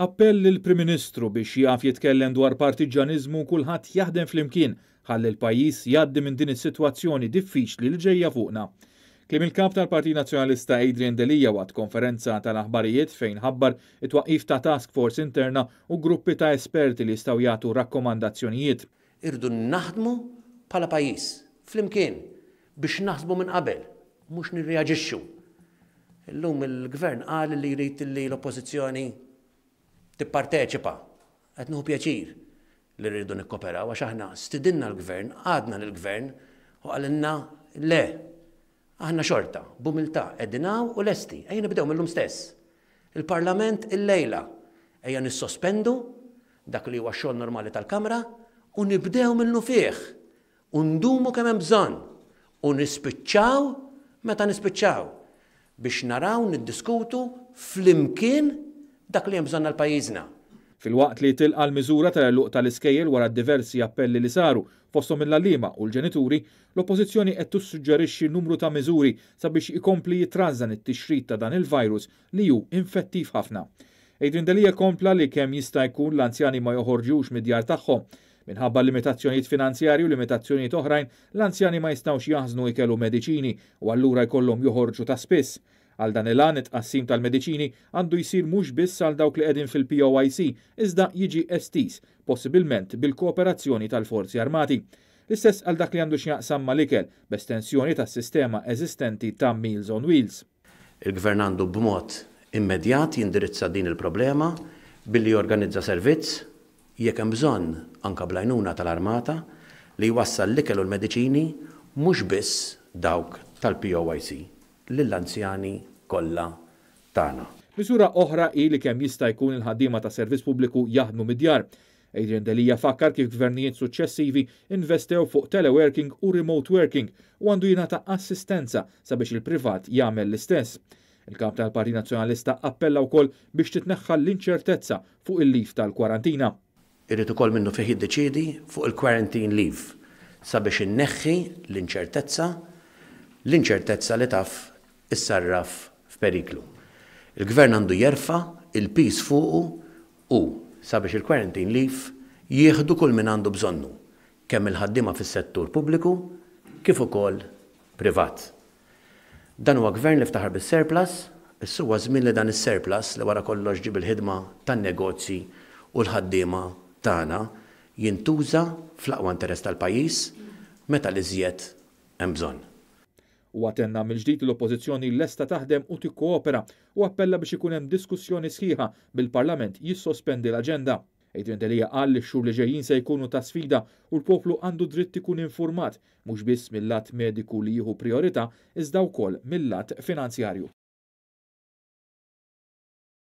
Appell lil prim Ministru biex jaf jitkellem dwar partiġanizmu kulħadd jaħdem flimkien ħalli l-pajjiż jgħaddi minn din is-sitwazzjoni diffiċli li ġejja fuqna. Klim il-kap tal parti Nazjonalista Adrian Delija waqt konferenza tal-aħbarijiet fejn ħabbar it-twaqif ta' task force interna u gruppi ta' esperti li staw jagħtu rakkomandazzjonijiet. Irdu naħdmu bħala pajjiż flimkien biex naħdmu minn qabel, mhux nirreaġixxu. Illum il-gvern qal li jrid li l-oppożizzjoni tipparteċipa. Qed nuħu pjaċir li rridu nikkoperaw għax aħna stidinna l-gvern, għadna l-gvern u għalinna le. Aħna xorta, bumilta, edinaw u lesti. għajna nibdew mill-lum stess. Il-Parlament il-lejla ejja nissospendu dak li huwa xogħol normali tal-Kamra u nibdew minnu fih. U ndumu kemm hemm bżonn. U nispiċċaw meta nispiċċaw biex naraw niddiskutu flimkien dak li hemm bżonn għal-pajjiżna. Fil-waqt li tilqa l-miżura tal-luq tal-iskejjel wara diversi appelli li saru fostom mill-allima u l-ġenituri, l-oppożizzjoni qed tissuġġerixxi numru ta' miżuri sabiex ikompli jitranżan it-tixrid ta' dan il-virus li ju infettiv ħafna. Ejdrin Delija kompla li kemm jista' jkun l-anzjani ma joħorġux mid-djar tagħhom. Minħabba limitazzjonijiet finanzjarji u limitazzjonijiet oħrajn, l-anzjani ma jistgħux jaħżnu jkellu mediċini u allura jkollhom joħorġu ta' spiss. Għal dan il-għan it-qassim tal-mediċini għandu jisir mhux biss għal dawk li qegħdin fil-POIC, iżda jiġi estis, possibilment bil-kooperazzjoni tal-forzi armati. L-istess għal dak li għandu x'jaqsam mal-ikel b'estensjoni tas-sistema eżistenti ta' Meals on Wheels. Il-gvern għandu b'mod immedjat jindirizza din il-problema billi jorganizza servizz jekk hemm bżonn anke blajnuna tal-armata li jwassal l-ikel u l-mediċini mhux biss dawk tal-POYC lill-anzjani kollha tagħna. Misura oħra hi li kemm jista' jkun il-ħaddiema ta' servizz pubbliku jaħdmu mid-djar. Adrian Delija fakkar kif gvernijiet suċċessivi investew fuq teleworking u remote working u għandu jinata assistenza sabiex il-privat jagħmel l-istess. Il-kap tal-Parti Nazzjonalista appella wkoll biex titneħħa l-inċertezza fuq il-lif tal-kwarantina. Irrid ukoll minnu fih jiddeċiedi fuq il-quarantine leave sabiex inneħħi l-inċertezza l-inċertezza li taf issarraf f'periklu. Il-gvern għandu jerfa il-pis fuqu u sabiex il kwarantin lif jieħdu kull min għandu bżonnu, kemm il-ħaddima fis-settur pubbliku kif ukoll privat. Dan huwa gvern li ftaħar bis-surplus, issu huwa żmien li dan is-surplus li wara kollox ġib il-ħidma tan-negozji u l-ħaddiema tagħna jintuża fl-aqwa interess tal-pajjiż meta l-iżjed hemm bżonn u għatenna mill-ġdid l-oppozizjoni lesta taħdem u tikkoopera u appella biex ikun hemm diskussjoni sħiħa bil-Parlament jissospendi l-aġenda. Adrian Delija qal li xur li ġejjin se jkunu ta' sfida u l-poplu għandu dritt ikun infurmat mhux biss mill-lat mediku li jieħu priorita, iżda wkoll mill-lat finanzjarju.